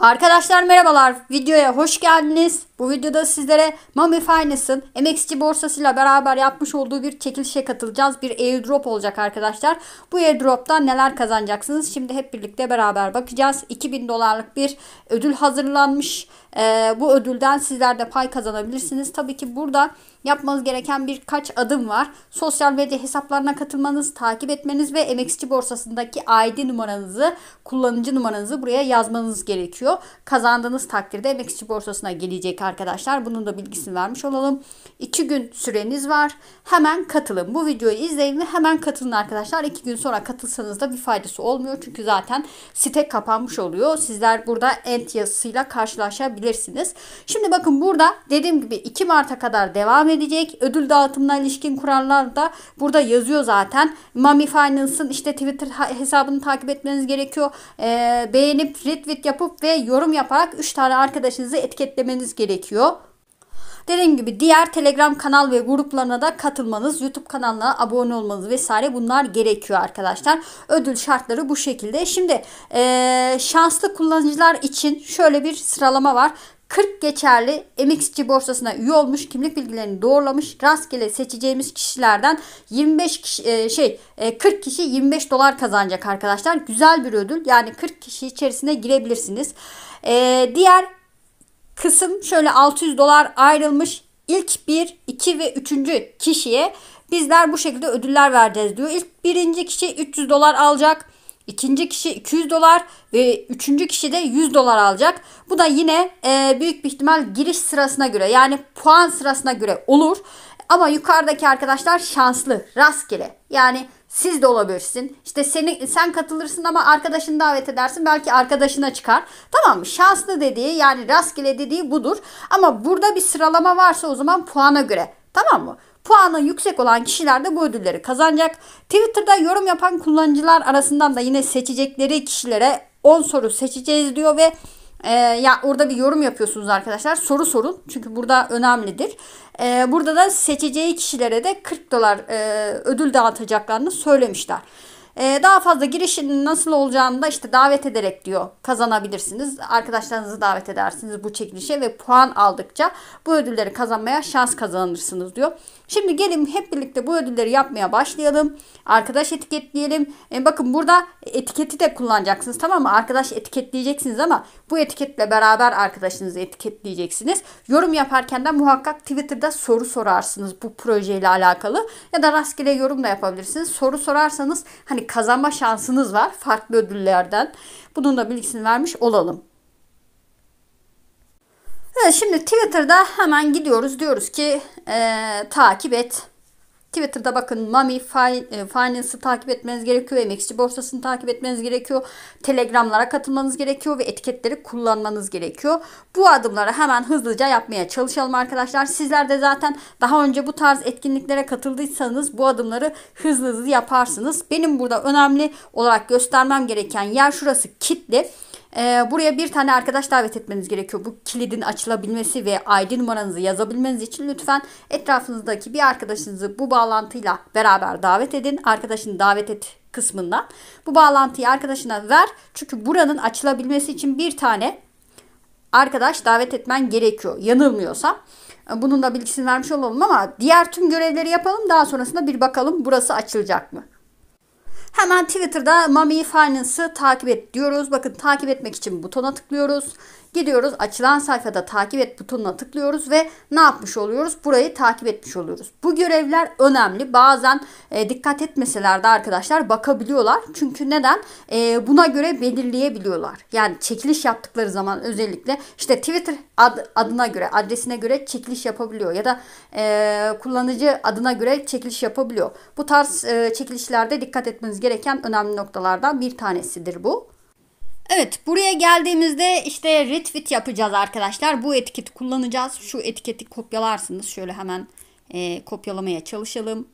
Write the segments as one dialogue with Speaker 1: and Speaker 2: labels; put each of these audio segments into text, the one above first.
Speaker 1: Arkadaşlar merhabalar. Videoya hoş geldiniz. Bu videoda sizlere Mami Finance'ın MXC borsasıyla beraber yapmış olduğu bir çekilişe katılacağız. Bir airdrop olacak arkadaşlar. Bu airdrop'tan neler kazanacaksınız? Şimdi hep birlikte beraber bakacağız. 2000 dolarlık bir ödül hazırlanmış. Ee, bu ödülden sizler de pay kazanabilirsiniz. Tabii ki burada yapmanız gereken birkaç adım var. Sosyal medya hesaplarına katılmanız, takip etmeniz ve MXC borsasındaki ID numaranızı, kullanıcı numaranızı buraya yazmanız gerekiyor. Kazandığınız takdirde MXC borsasına gelecek arkadaşlar. Bunun da bilgisini vermiş olalım. 2 gün süreniz var. Hemen katılın. Bu videoyu izleyin ve hemen katılın arkadaşlar. 2 gün sonra katılsanız da bir faydası olmuyor. Çünkü zaten site kapanmış oluyor. Sizler burada ent yazısıyla karşılaşabilirsiniz. Şimdi bakın burada dediğim gibi 2 Mart'a kadar devam edecek. Ödül dağıtımına ilişkin kurallar da burada yazıyor zaten. Mami Finance'ın işte Twitter hesabını takip etmeniz gerekiyor. Ee, beğenip retweet yapıp ve yorum yaparak 3 tane arkadaşınızı etiketlemeniz gerekiyor gerekiyor. Dediğim gibi diğer Telegram kanal ve gruplarına da katılmanız, YouTube kanalına abone olmanız vesaire bunlar gerekiyor arkadaşlar. Ödül şartları bu şekilde. Şimdi e, şanslı kullanıcılar için şöyle bir sıralama var. 40 geçerli MXC borsasına üye olmuş, kimlik bilgilerini doğrulamış, rastgele seçeceğimiz kişilerden 25 kişi, e, şey 40 e, kişi 25 dolar kazanacak arkadaşlar. Güzel bir ödül. Yani 40 kişi içerisine girebilirsiniz. E, diğer kısım şöyle 600 dolar ayrılmış. ilk bir, iki ve üçüncü kişiye bizler bu şekilde ödüller vereceğiz diyor. İlk birinci kişi 300 dolar alacak. İkinci kişi 200 dolar ve üçüncü kişi de 100 dolar alacak. Bu da yine e, büyük bir ihtimal giriş sırasına göre yani puan sırasına göre olur. Ama yukarıdaki arkadaşlar şanslı, rastgele. Yani siz de olabilirsin. İşte seni sen katılırsın ama arkadaşını davet edersin. Belki arkadaşına çıkar. Tamam mı? Şanslı dediği yani rastgele dediği budur. Ama burada bir sıralama varsa o zaman puana göre. Tamam mı? Puanı yüksek olan kişiler de bu ödülleri kazanacak. Twitter'da yorum yapan kullanıcılar arasından da yine seçecekleri kişilere 10 soru seçeceğiz diyor ve ee, ya orada bir yorum yapıyorsunuz arkadaşlar. Soru sorun. Çünkü burada önemlidir. Ee, burada da seçeceği kişilere de 40 dolar e, ödül dağıtacaklarını söylemişler. Ee, daha fazla girişin nasıl olacağını da işte davet ederek diyor kazanabilirsiniz. Arkadaşlarınızı davet edersiniz bu çekilişe ve puan aldıkça bu ödülleri kazanmaya şans kazanırsınız diyor. Şimdi gelin hep birlikte bu ödülleri yapmaya başlayalım. Arkadaş etiketleyelim. E bakın burada etiketi de kullanacaksınız tamam mı? Arkadaş etiketleyeceksiniz ama bu etiketle beraber arkadaşınızı etiketleyeceksiniz. Yorum yaparken de muhakkak Twitter'da soru sorarsınız bu projeyle alakalı. Ya da rastgele yorum da yapabilirsiniz. Soru sorarsanız hani kazanma şansınız var farklı ödüllerden. Bunun da bilgisini vermiş olalım. Evet, şimdi Twitter'da hemen gidiyoruz. Diyoruz ki e, takip et Twitter'da bakın Mami e, Finance'ı takip etmeniz gerekiyor. MXC borsasını takip etmeniz gerekiyor. Telegramlara katılmanız gerekiyor ve etiketleri kullanmanız gerekiyor. Bu adımları hemen hızlıca yapmaya çalışalım arkadaşlar. Sizler de zaten daha önce bu tarz etkinliklere katıldıysanız bu adımları hızlı hızlı yaparsınız. Benim burada önemli olarak göstermem gereken yer şurası kitle. E, buraya bir tane arkadaş davet etmeniz gerekiyor. Bu kilidin açılabilmesi ve ID numaranızı yazabilmeniz için lütfen etrafınızdaki bir arkadaşınızı bu bağlantıyla beraber davet edin. Arkadaşını davet et kısmından. Bu bağlantıyı arkadaşına ver. Çünkü buranın açılabilmesi için bir tane arkadaş davet etmen gerekiyor. Yanılmıyorsam. Ee, bunun da bilgisini vermiş olalım ama diğer tüm görevleri yapalım. Daha sonrasında bir bakalım burası açılacak mı? Hemen Twitter'da Mami Finance'ı takip et diyoruz. Bakın takip etmek için butona tıklıyoruz. Gidiyoruz açılan sayfada takip et butonuna tıklıyoruz ve ne yapmış oluyoruz? Burayı takip etmiş oluyoruz. Bu görevler önemli. Bazen e, dikkat etmeseler de arkadaşlar bakabiliyorlar. Çünkü neden? E, buna göre belirleyebiliyorlar. Yani çekiliş yaptıkları zaman özellikle işte Twitter ad, adına göre, adresine göre çekiliş yapabiliyor ya da e, kullanıcı adına göre çekiliş yapabiliyor. Bu tarz e, çekilişlerde dikkat etmeniz gereken önemli noktalardan bir tanesidir bu. Evet buraya geldiğimizde işte retweet yapacağız arkadaşlar. Bu etiketi kullanacağız. Şu etiketi kopyalarsınız. Şöyle hemen e, kopyalamaya çalışalım.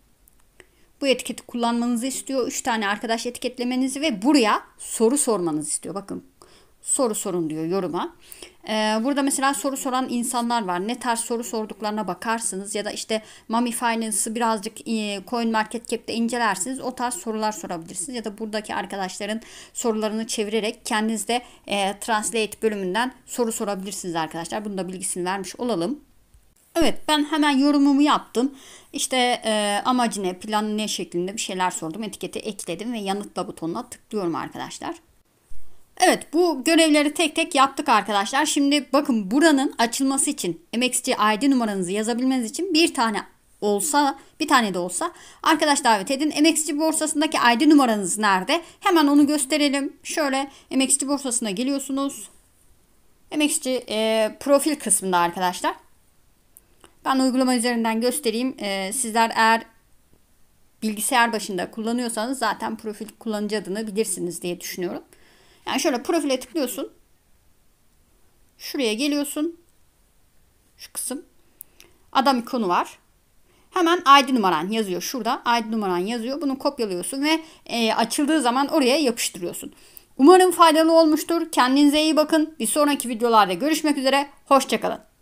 Speaker 1: Bu etiketi kullanmanızı istiyor. 3 tane arkadaş etiketlemenizi ve buraya soru sormanızı istiyor. Bakın soru sorun diyor yoruma. Ee, burada mesela soru soran insanlar var. Ne tarz soru sorduklarına bakarsınız ya da işte Mami Finance'ı birazcık e, Coin Market Cap'te incelersiniz. O tarz sorular sorabilirsiniz ya da buradaki arkadaşların sorularını çevirerek kendiniz de e, Translate bölümünden soru sorabilirsiniz arkadaşlar. Bunu da bilgisini vermiş olalım. Evet ben hemen yorumumu yaptım. İşte e, amacı ne, planı ne şeklinde bir şeyler sordum. Etiketi ekledim ve yanıtla butonuna tıklıyorum arkadaşlar. Evet bu görevleri tek tek yaptık arkadaşlar. Şimdi bakın buranın açılması için MXC ID numaranızı yazabilmeniz için bir tane olsa bir tane de olsa arkadaş davet edin. MXC borsasındaki ID numaranız nerede? Hemen onu gösterelim. Şöyle MXC borsasına geliyorsunuz. MXC e, profil kısmında arkadaşlar. Ben uygulama üzerinden göstereyim. E, sizler eğer bilgisayar başında kullanıyorsanız zaten profil kullanıcı adını bilirsiniz diye düşünüyorum. Yani şöyle profile tıklıyorsun. Şuraya geliyorsun. Şu kısım. Adam ikonu var. Hemen ID numaran yazıyor şurada. ID numaran yazıyor. Bunu kopyalıyorsun ve e, açıldığı zaman oraya yapıştırıyorsun. Umarım faydalı olmuştur. Kendinize iyi bakın. Bir sonraki videolarda görüşmek üzere. Hoşçakalın.